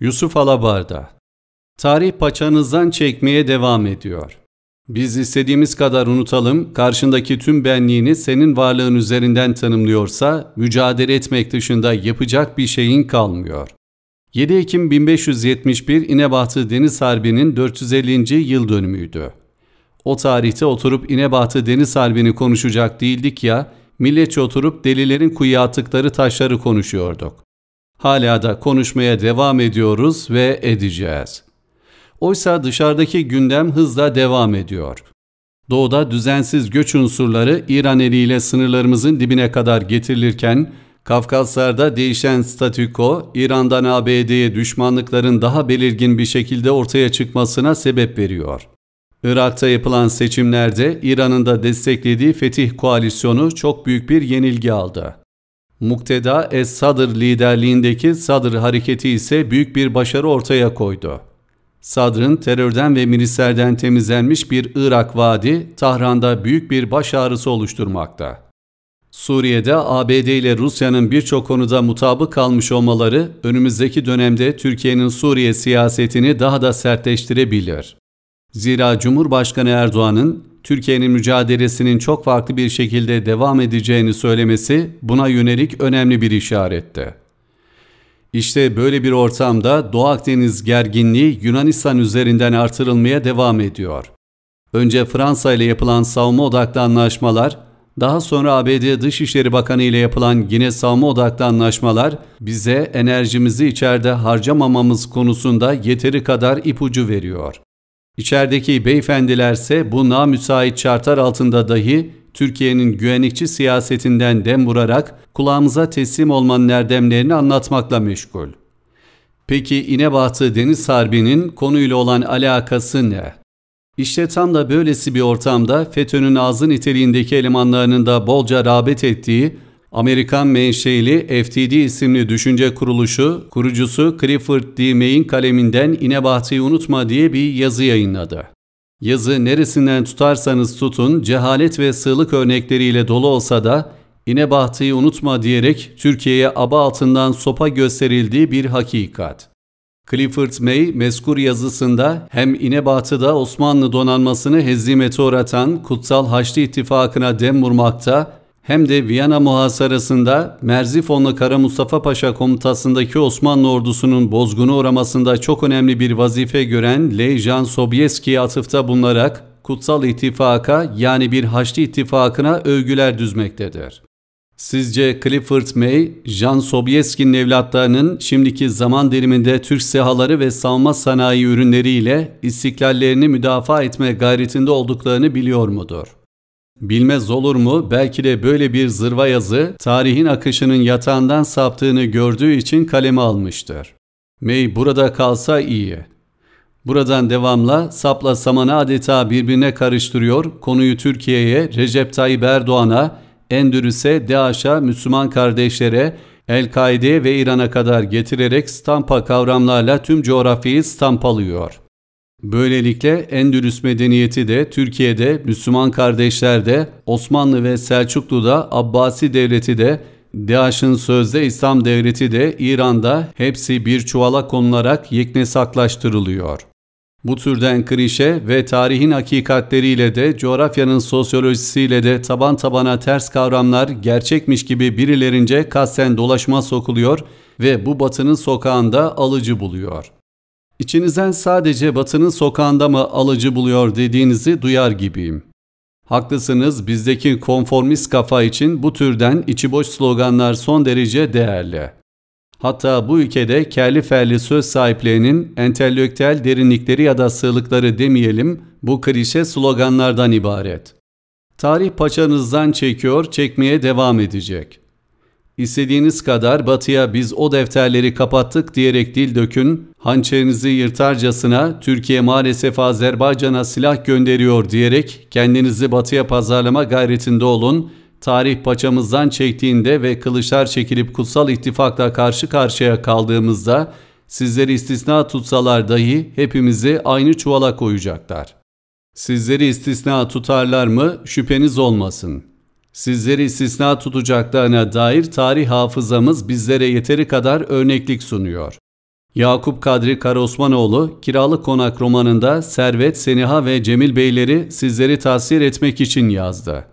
Yusuf Alabarda Tarih paçanızdan çekmeye devam ediyor. Biz istediğimiz kadar unutalım, karşındaki tüm benliğini senin varlığın üzerinden tanımlıyorsa, mücadele etmek dışında yapacak bir şeyin kalmıyor. 7 Ekim 1571 İnebahtı Deniz Harbi'nin 450. yıl dönümüydü. O tarihte oturup İnebahtı Deniz Harbi'ni konuşacak değildik ya, milletçe oturup delilerin kuyuya attıkları taşları konuşuyorduk. Hala da konuşmaya devam ediyoruz ve edeceğiz. Oysa dışarıdaki gündem hızla devam ediyor. Doğuda düzensiz göç unsurları İran eliyle sınırlarımızın dibine kadar getirilirken, Kafkaslar'da değişen statüko, İran'dan ABD'ye düşmanlıkların daha belirgin bir şekilde ortaya çıkmasına sebep veriyor. Irak'ta yapılan seçimlerde İran'ın da desteklediği Fetih Koalisyonu çok büyük bir yenilgi aldı. Mukteda Es-Sadr liderliğindeki Sadr hareketi ise büyük bir başarı ortaya koydu. Sadr'ın terörden ve milislerden temizlenmiş bir Irak vadi Tahran'da büyük bir baş ağrısı oluşturmakta. Suriye'de ABD ile Rusya'nın birçok konuda mutabık kalmış olmaları önümüzdeki dönemde Türkiye'nin Suriye siyasetini daha da sertleştirebilir. Zira Cumhurbaşkanı Erdoğan'ın Türkiye'nin mücadelesinin çok farklı bir şekilde devam edeceğini söylemesi buna yönelik önemli bir işaretti. İşte böyle bir ortamda Doğu Akdeniz gerginliği Yunanistan üzerinden artırılmaya devam ediyor. Önce Fransa ile yapılan savunma odaklı anlaşmalar, daha sonra ABD Dışişleri Bakanı ile yapılan yine savunma odaklı anlaşmalar bize enerjimizi içeride harcamamamız konusunda yeteri kadar ipucu veriyor. İçerideki beyefendilerse bu namüsait şartlar altında dahi Türkiye'nin güvenlikçi siyasetinden dem vurarak kulağımıza teslim olmanın erdemlerini anlatmakla meşgul. Peki İnebahtı Deniz Harbi'nin konuyla olan alakası ne? İşte tam da böylesi bir ortamda FETÖ'nün ağzı niteliğindeki elemanlarının da bolca rağbet ettiği Amerikan menşeili FTD isimli düşünce kuruluşu, kurucusu Clifford D. May'in kaleminden İnebaht'ı unutma diye bir yazı yayınladı. Yazı neresinden tutarsanız tutun, cehalet ve sığlık örnekleriyle dolu olsa da İnebaht'ı unutma diyerek Türkiye'ye aba altından sopa gösterildiği bir hakikat. Clifford May mezkur yazısında hem İnebatı'da Osmanlı donanmasını hezimete uğratan Kutsal Haçlı İttifakı'na dem vurmakta hem de Viyana muhasarasında Merzifonlu Kara Mustafa Paşa komutasındaki Osmanlı ordusunun bozgunu uğramasında çok önemli bir vazife gören Leyjan Sobieski'ye atıfta bulunarak Kutsal İttifaka yani bir Haçlı İttifakı'na övgüler düzmektedir. Sizce Clifford May, Jan Sobieski'nin evlatlarının şimdiki zaman diliminde Türk sehaları ve savunma sanayi ürünleriyle istiklallerini müdafaa etme gayretinde olduklarını biliyor mudur? Bilmez olur mu belki de böyle bir zırva yazı tarihin akışının yatağından saptığını gördüğü için kaleme almıştır. May burada kalsa iyi. Buradan devamla sapla samanı adeta birbirine karıştırıyor, konuyu Türkiye'ye, Recep Tayyip Erdoğan'a, Endülüs'e, DAEŞ'a, Müslüman kardeşlere, El-Kaide ve İran'a kadar getirerek stampa kavramlarla tüm coğrafyayı stampalıyor.'' Böylelikle Endülüs medeniyeti de Türkiye'de, Müslüman kardeşler de, Osmanlı ve Selçuklu'da, Abbasi devleti de, DAEŞ'in sözde İslam devleti de İran'da hepsi bir çuvala konularak yeknesaklaştırılıyor. Bu türden krişe ve tarihin hakikatleriyle de coğrafyanın sosyolojisiyle de taban tabana ters kavramlar gerçekmiş gibi birilerince kasten dolaşma sokuluyor ve bu batının sokağında alıcı buluyor. İçinizden sadece batının sokağında mı alıcı buluyor dediğinizi duyar gibiyim. Haklısınız bizdeki konformist kafa için bu türden içi boş sloganlar son derece değerli. Hatta bu ülkede kelli ferli söz sahiplerinin entelektüel derinlikleri ya da sığlıkları demeyelim bu klişe sloganlardan ibaret. Tarih paçanızdan çekiyor, çekmeye devam edecek. İstediğiniz kadar batıya biz o defterleri kapattık diyerek dil dökün, hançerinizi yırtarcasına Türkiye maalesef Azerbaycan'a silah gönderiyor diyerek kendinizi batıya pazarlama gayretinde olun, tarih paçamızdan çektiğinde ve kılıçlar çekilip kutsal ittifakla karşı karşıya kaldığımızda sizleri istisna tutsalar dahi hepimizi aynı çuvala koyacaklar. Sizleri istisna tutarlar mı şüpheniz olmasın. Sizleri istisna tutacaklarına dair tarih hafızamız bizlere yeteri kadar örneklik sunuyor. Yakup Kadri Karaosmanoğlu, Kiralık Konak romanında Servet, Seniha ve Cemil Beyleri sizleri tasvir etmek için yazdı.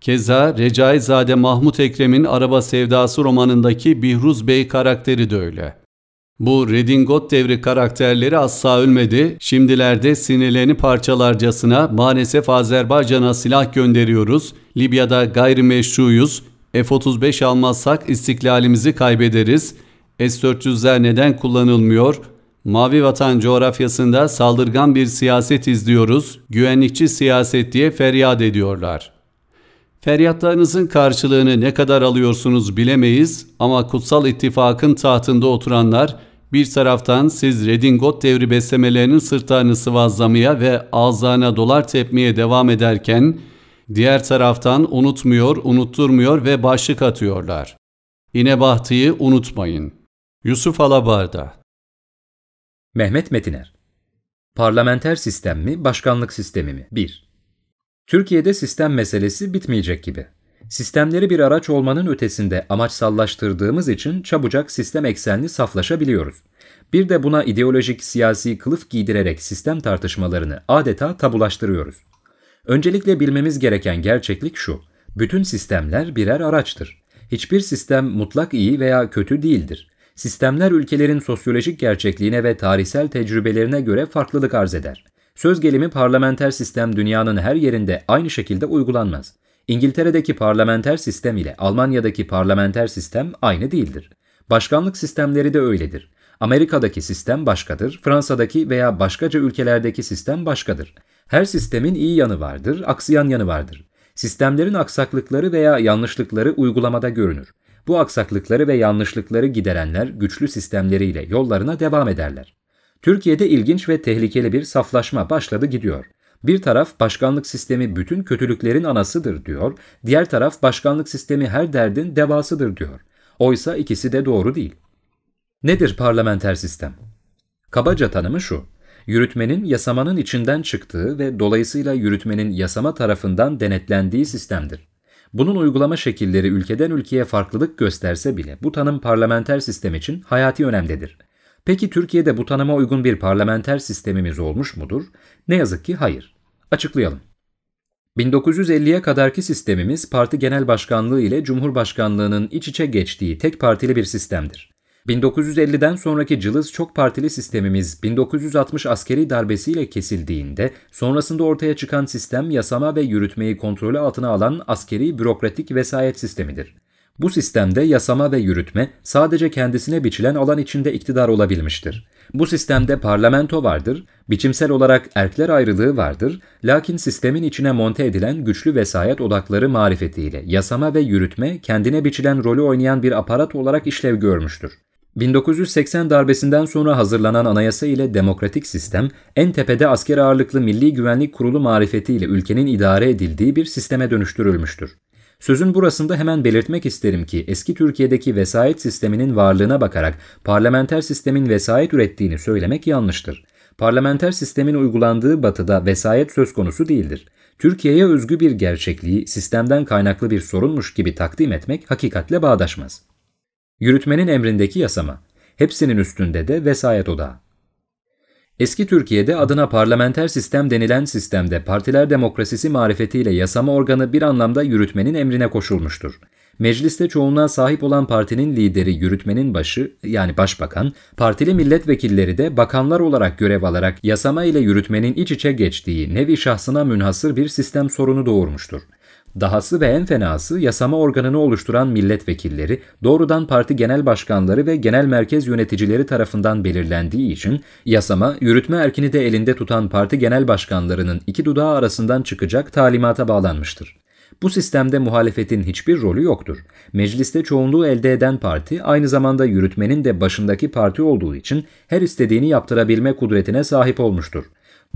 Keza Recaizade Mahmut Ekrem'in Araba Sevdası romanındaki Bihruz Bey karakteri de öyle.'' Bu Redingot devri karakterleri asla ölmedi. Şimdilerde sinirlerini parçalarcasına maalesef Azerbaycan'a silah gönderiyoruz. Libya'da gayrimeşruyuz. F-35 almazsak istiklalimizi kaybederiz. S-400'ler neden kullanılmıyor? Mavi vatan coğrafyasında saldırgan bir siyaset izliyoruz. Güvenlikçi siyaset diye feryat ediyorlar. Feryatlarınızın karşılığını ne kadar alıyorsunuz bilemeyiz ama Kutsal İttifak'ın tahtında oturanlar bir taraftan siz redingot devri beslemelerinin sırtlarını sıvazlamaya ve ağzına dolar tepmeye devam ederken, diğer taraftan unutmuyor, unutturmuyor ve başlık atıyorlar. İnebahtıyı unutmayın. Yusuf Alabarda Mehmet Metiner Parlamenter sistem mi, başkanlık sistemi mi? 1. Türkiye'de sistem meselesi bitmeyecek gibi. Sistemleri bir araç olmanın ötesinde amaçsallaştırdığımız için çabucak sistem eksenli saflaşabiliyoruz. Bir de buna ideolojik siyasi kılıf giydirerek sistem tartışmalarını adeta tabulaştırıyoruz. Öncelikle bilmemiz gereken gerçeklik şu. Bütün sistemler birer araçtır. Hiçbir sistem mutlak iyi veya kötü değildir. Sistemler ülkelerin sosyolojik gerçekliğine ve tarihsel tecrübelerine göre farklılık arz eder. Söz gelimi parlamenter sistem dünyanın her yerinde aynı şekilde uygulanmaz. İngiltere'deki parlamenter sistem ile Almanya'daki parlamenter sistem aynı değildir. Başkanlık sistemleri de öyledir. Amerika'daki sistem başkadır, Fransa'daki veya başkaca ülkelerdeki sistem başkadır. Her sistemin iyi yanı vardır, aksayan yanı vardır. Sistemlerin aksaklıkları veya yanlışlıkları uygulamada görünür. Bu aksaklıkları ve yanlışlıkları giderenler güçlü sistemleriyle yollarına devam ederler. Türkiye'de ilginç ve tehlikeli bir saflaşma başladı gidiyor. Bir taraf başkanlık sistemi bütün kötülüklerin anasıdır diyor, diğer taraf başkanlık sistemi her derdin devasıdır diyor. Oysa ikisi de doğru değil. Nedir parlamenter sistem? Kabaca tanımı şu. Yürütmenin yasamanın içinden çıktığı ve dolayısıyla yürütmenin yasama tarafından denetlendiği sistemdir. Bunun uygulama şekilleri ülkeden ülkeye farklılık gösterse bile bu tanım parlamenter sistem için hayati önemdedir. Peki Türkiye'de bu tanıma uygun bir parlamenter sistemimiz olmuş mudur? Ne yazık ki hayır. Açıklayalım. 1950'ye kadarki sistemimiz parti genel başkanlığı ile cumhurbaşkanlığının iç içe geçtiği tek partili bir sistemdir. 1950'den sonraki cılız çok partili sistemimiz 1960 askeri darbesiyle kesildiğinde sonrasında ortaya çıkan sistem yasama ve yürütmeyi kontrolü altına alan askeri bürokratik vesayet sistemidir. Bu sistemde yasama ve yürütme sadece kendisine biçilen alan içinde iktidar olabilmiştir. Bu sistemde parlamento vardır, biçimsel olarak erkler ayrılığı vardır, lakin sistemin içine monte edilen güçlü vesayet odakları marifetiyle yasama ve yürütme kendine biçilen rolü oynayan bir aparat olarak işlev görmüştür. 1980 darbesinden sonra hazırlanan anayasa ile demokratik sistem, en tepede asker ağırlıklı Milli Güvenlik Kurulu marifetiyle ülkenin idare edildiği bir sisteme dönüştürülmüştür. Sözün burasında hemen belirtmek isterim ki eski Türkiye'deki vesayet sisteminin varlığına bakarak parlamenter sistemin vesayet ürettiğini söylemek yanlıştır. Parlamenter sistemin uygulandığı batıda vesayet söz konusu değildir. Türkiye'ye özgü bir gerçekliği sistemden kaynaklı bir sorunmuş gibi takdim etmek hakikatle bağdaşmaz. Yürütmenin emrindeki yasama, hepsinin üstünde de vesayet odağı. Eski Türkiye'de adına parlamenter sistem denilen sistemde partiler demokrasisi marifetiyle yasama organı bir anlamda yürütmenin emrine koşulmuştur. Mecliste çoğunluğa sahip olan partinin lideri yürütmenin başı yani başbakan, partili milletvekilleri de bakanlar olarak görev alarak yasama ile yürütmenin iç içe geçtiği nevi şahsına münhasır bir sistem sorunu doğurmuştur. Dahası ve en fenası yasama organını oluşturan milletvekilleri doğrudan parti genel başkanları ve genel merkez yöneticileri tarafından belirlendiği için yasama yürütme erkini de elinde tutan parti genel başkanlarının iki dudağı arasından çıkacak talimata bağlanmıştır. Bu sistemde muhalefetin hiçbir rolü yoktur. Mecliste çoğunluğu elde eden parti aynı zamanda yürütmenin de başındaki parti olduğu için her istediğini yaptırabilme kudretine sahip olmuştur.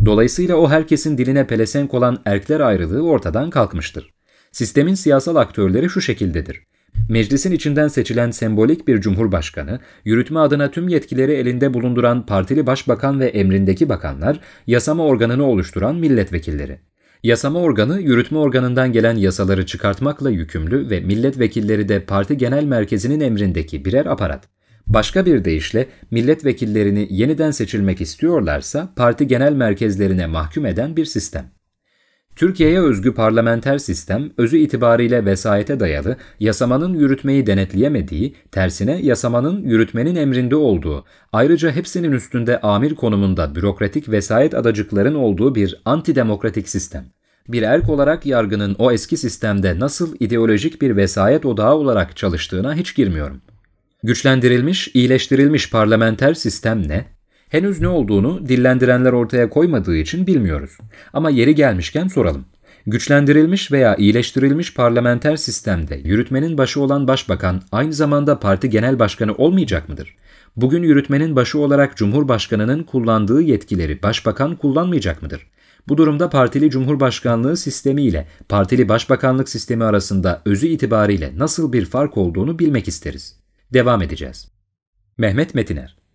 Dolayısıyla o herkesin diline pelesenk olan erkler ayrılığı ortadan kalkmıştır. Sistemin siyasal aktörleri şu şekildedir. Meclisin içinden seçilen sembolik bir cumhurbaşkanı, yürütme adına tüm yetkileri elinde bulunduran partili başbakan ve emrindeki bakanlar, yasama organını oluşturan milletvekilleri. Yasama organı yürütme organından gelen yasaları çıkartmakla yükümlü ve milletvekilleri de parti genel merkezinin emrindeki birer aparat. Başka bir deyişle milletvekillerini yeniden seçilmek istiyorlarsa parti genel merkezlerine mahkum eden bir sistem. Türkiye'ye özgü parlamenter sistem özü itibariyle vesayete dayalı, yasamanın yürütmeyi denetleyemediği, tersine yasamanın yürütmenin emrinde olduğu, ayrıca hepsinin üstünde amir konumunda bürokratik vesayet adacıkların olduğu bir antidemokratik sistem. Bir erk olarak yargının o eski sistemde nasıl ideolojik bir vesayet odağı olarak çalıştığına hiç girmiyorum. Güçlendirilmiş, iyileştirilmiş parlamenter sistem ne? Henüz ne olduğunu dillendirenler ortaya koymadığı için bilmiyoruz. Ama yeri gelmişken soralım. Güçlendirilmiş veya iyileştirilmiş parlamenter sistemde yürütmenin başı olan başbakan aynı zamanda parti genel başkanı olmayacak mıdır? Bugün yürütmenin başı olarak Cumhurbaşkanı'nın kullandığı yetkileri başbakan kullanmayacak mıdır? Bu durumda partili cumhurbaşkanlığı sistemi ile partili başbakanlık sistemi arasında özü itibariyle nasıl bir fark olduğunu bilmek isteriz. Devam edeceğiz. Mehmet Metiner